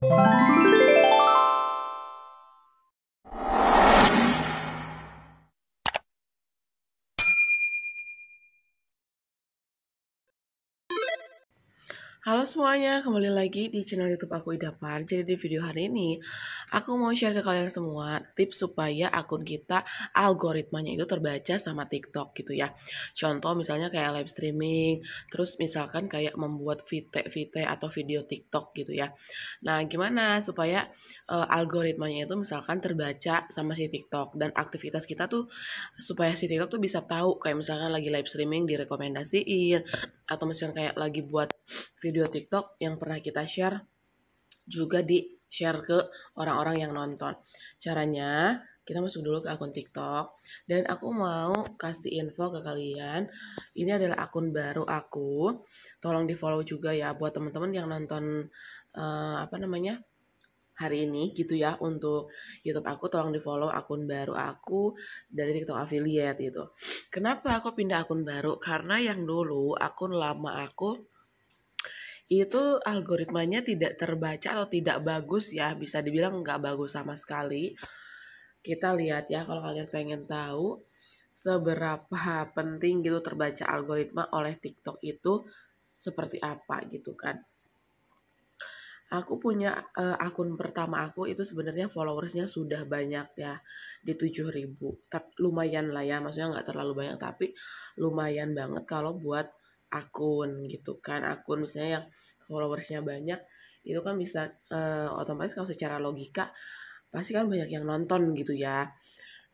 Música Halo semuanya, kembali lagi di channel YouTube aku Ida Par Jadi di video hari ini, aku mau share ke kalian semua tips supaya akun kita algoritmanya itu terbaca sama TikTok gitu ya. Contoh misalnya kayak live streaming, terus misalkan kayak membuat vite-vite atau video TikTok gitu ya. Nah, gimana supaya uh, algoritmanya itu misalkan terbaca sama si TikTok dan aktivitas kita tuh supaya si TikTok tuh bisa tahu kayak misalkan lagi live streaming direkomendasiin atau misalkan kayak lagi buat video TikTok yang pernah kita share juga di share ke orang-orang yang nonton. Caranya kita masuk dulu ke akun TikTok dan aku mau kasih info ke kalian. Ini adalah akun baru aku. Tolong di-follow juga ya buat teman-teman yang nonton uh, apa namanya? hari ini gitu ya untuk YouTube aku tolong di follow akun baru aku dari TikTok affiliate gitu. Kenapa aku pindah akun baru? Karena yang dulu akun lama aku itu algoritmanya tidak terbaca atau tidak bagus ya bisa dibilang nggak bagus sama sekali kita lihat ya kalau kalian pengen tahu seberapa penting gitu terbaca algoritma oleh TikTok itu seperti apa gitu kan aku punya uh, akun pertama aku itu sebenarnya followersnya sudah banyak ya di 7000 tapi lumayan lah ya maksudnya nggak terlalu banyak tapi lumayan banget kalau buat akun gitu kan akun misalnya yang followersnya banyak itu kan bisa uh, otomatis kalau secara logika pasti kan banyak yang nonton gitu ya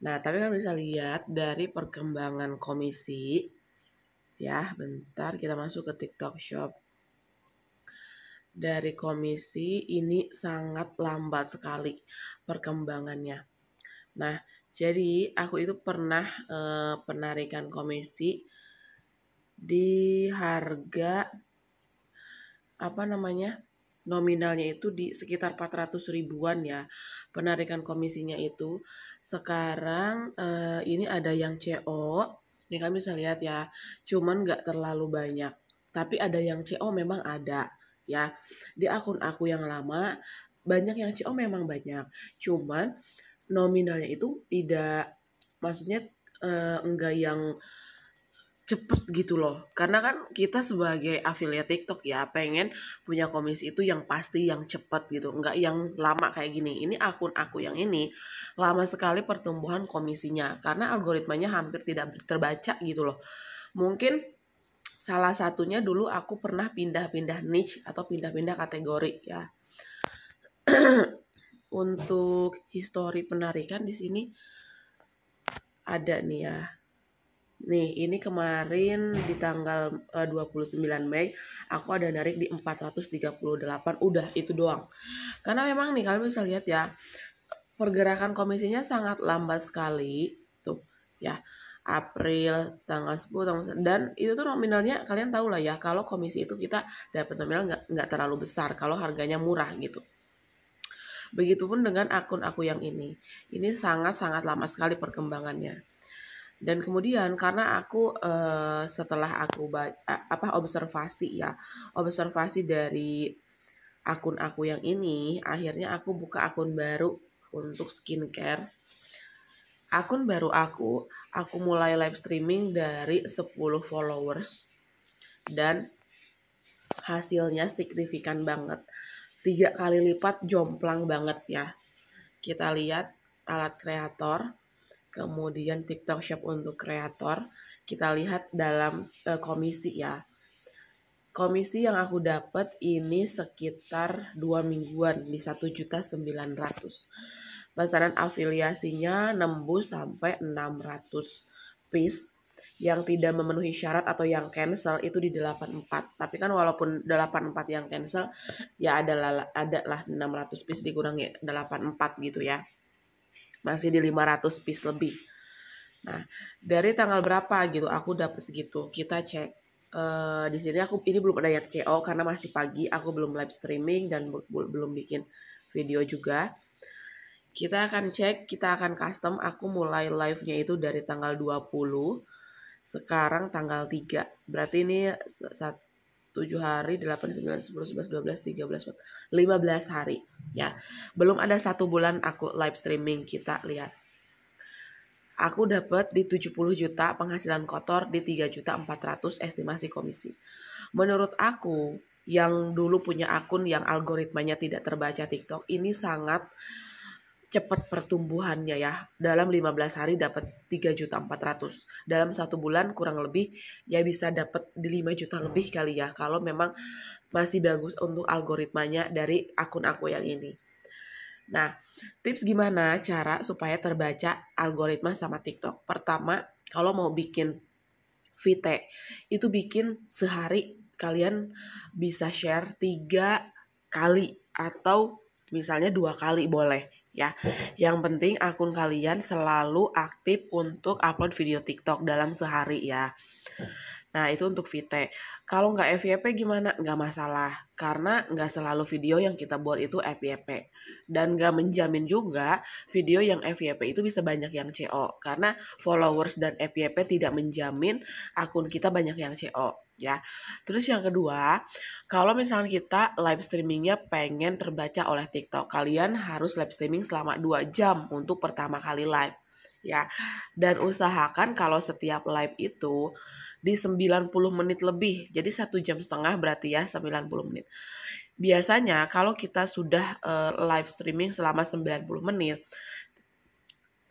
nah tapi kan bisa lihat dari perkembangan komisi ya bentar kita masuk ke TikTok Shop dari komisi ini sangat lambat sekali perkembangannya. Nah, jadi aku itu pernah uh, penarikan komisi di harga apa namanya? nominalnya itu di sekitar 400 ribuan ya penarikan komisinya itu sekarang eh, ini ada yang CO ini kami bisa lihat ya cuman nggak terlalu banyak tapi ada yang CO memang ada ya di akun aku yang lama banyak yang CO memang banyak cuman nominalnya itu tidak maksudnya eh, enggak yang cepet gitu loh karena kan kita sebagai affiliate TikTok ya pengen punya komisi itu yang pasti yang cepet gitu nggak yang lama kayak gini ini akun aku yang ini lama sekali pertumbuhan komisinya karena algoritmanya hampir tidak terbaca gitu loh mungkin salah satunya dulu aku pernah pindah-pindah niche atau pindah-pindah kategori ya untuk histori penarikan di sini ada nih ya Nih, ini kemarin di tanggal eh, uh, 29 Mei aku ada narik di 438 udah itu doang. Karena memang nih kalian bisa lihat ya pergerakan komisinya sangat lambat sekali tuh ya. April tanggal 10 tanggal, dan itu tuh nominalnya kalian tahu lah ya kalau komisi itu kita dapat nominal nggak nggak terlalu besar kalau harganya murah gitu. Begitupun dengan akun aku yang ini. Ini sangat-sangat lama sekali perkembangannya dan kemudian karena aku uh, setelah aku apa observasi ya observasi dari akun aku yang ini akhirnya aku buka akun baru untuk skincare akun baru aku aku mulai live streaming dari 10 followers dan hasilnya signifikan banget tiga kali lipat jomplang banget ya kita lihat alat kreator kemudian TikTok Shop untuk kreator, kita lihat dalam uh, komisi ya. Komisi yang aku dapat ini sekitar 2 mingguan di 1.900. Pasaran afiliasinya nembus sampai 600 piece yang tidak memenuhi syarat atau yang cancel itu di 84. Tapi kan walaupun 84 yang cancel ya adalah adalah 600 piece dikurangi 84 gitu ya masih di 500 piece lebih nah dari tanggal berapa gitu aku dapat segitu kita cek uh, di sini aku ini belum ada yang CO karena masih pagi aku belum live streaming dan belum bikin video juga kita akan cek kita akan custom aku mulai live-nya itu dari tanggal 20 sekarang tanggal 3 berarti ini 7 hari, 8, 9, 10, 11, 12, 13, 14, 15 hari ya. Belum ada satu bulan aku live streaming kita lihat. Aku dapat di 70 juta penghasilan kotor di 3 juta 400 estimasi komisi. Menurut aku yang dulu punya akun yang algoritmanya tidak terbaca TikTok ini sangat cepat pertumbuhannya ya. Dalam 15 hari dapat 3.400. Dalam satu bulan kurang lebih ya bisa dapat di 5 juta lebih kali ya kalau memang masih bagus untuk algoritmanya dari akun aku yang ini. Nah, tips gimana cara supaya terbaca algoritma sama TikTok? Pertama, kalau mau bikin VT, itu bikin sehari kalian bisa share tiga kali atau misalnya dua kali boleh ya. Yang penting akun kalian selalu aktif untuk upload video TikTok dalam sehari ya. Nah, itu untuk VT. Kalau nggak FYP gimana? Nggak masalah. Karena nggak selalu video yang kita buat itu FYP. Dan nggak menjamin juga video yang FYP itu bisa banyak yang CO. Karena followers dan FYP tidak menjamin akun kita banyak yang CO ya. Terus yang kedua, kalau misalnya kita live streamingnya pengen terbaca oleh TikTok, kalian harus live streaming selama 2 jam untuk pertama kali live ya. Dan usahakan kalau setiap live itu di 90 menit lebih. Jadi satu jam setengah berarti ya 90 menit. Biasanya kalau kita sudah uh, live streaming selama 90 menit,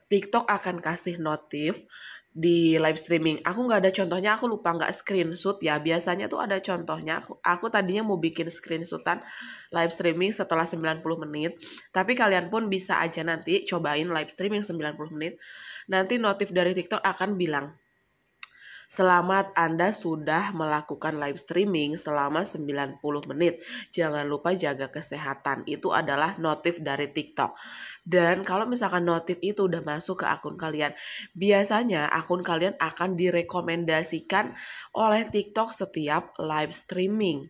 TikTok akan kasih notif di live streaming. Aku nggak ada contohnya, aku lupa nggak screenshot ya. Biasanya tuh ada contohnya. Aku, aku tadinya mau bikin screenshotan live streaming setelah 90 menit. Tapi kalian pun bisa aja nanti cobain live streaming 90 menit. Nanti notif dari TikTok akan bilang, Selamat Anda sudah melakukan live streaming selama 90 menit. Jangan lupa jaga kesehatan. Itu adalah notif dari TikTok. Dan kalau misalkan notif itu udah masuk ke akun kalian, biasanya akun kalian akan direkomendasikan oleh TikTok setiap live streaming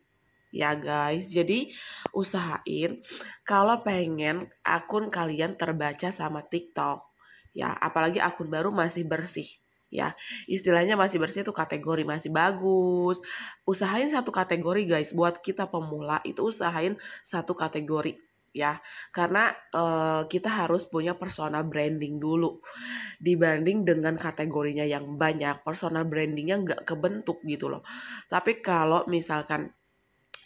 ya guys. Jadi usahain kalau pengen akun kalian terbaca sama TikTok ya, apalagi akun baru masih bersih ya istilahnya masih bersih itu kategori masih bagus usahain satu kategori guys buat kita pemula itu usahain satu kategori ya karena uh, kita harus punya personal branding dulu dibanding dengan kategorinya yang banyak personal brandingnya nggak kebentuk gitu loh tapi kalau misalkan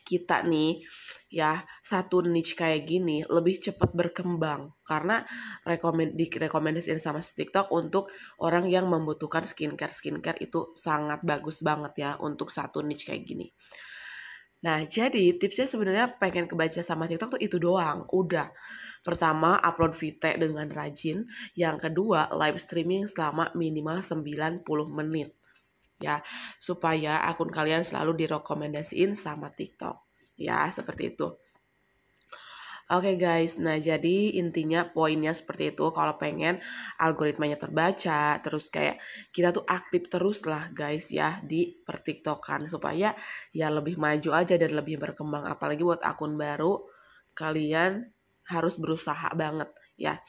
kita nih ya satu niche kayak gini lebih cepat berkembang karena rekomend direkomendasiin sama TikTok untuk orang yang membutuhkan skincare skincare itu sangat bagus banget ya untuk satu niche kayak gini. Nah, jadi tipsnya sebenarnya pengen kebaca sama TikTok tuh itu doang. Udah. Pertama, upload vite dengan rajin. Yang kedua, live streaming selama minimal 90 menit ya supaya akun kalian selalu direkomendasiin sama TikTok ya seperti itu. Oke okay guys, nah jadi intinya poinnya seperti itu kalau pengen algoritmanya terbaca terus kayak kita tuh aktif terus lah guys ya di pertiktokan supaya ya lebih maju aja dan lebih berkembang apalagi buat akun baru kalian harus berusaha banget ya.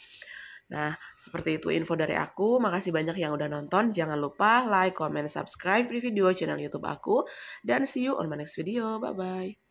Nah, seperti itu info dari aku. Makasih banyak yang udah nonton. Jangan lupa like, comment, subscribe, di video channel YouTube aku. Dan see you on my next video. Bye-bye.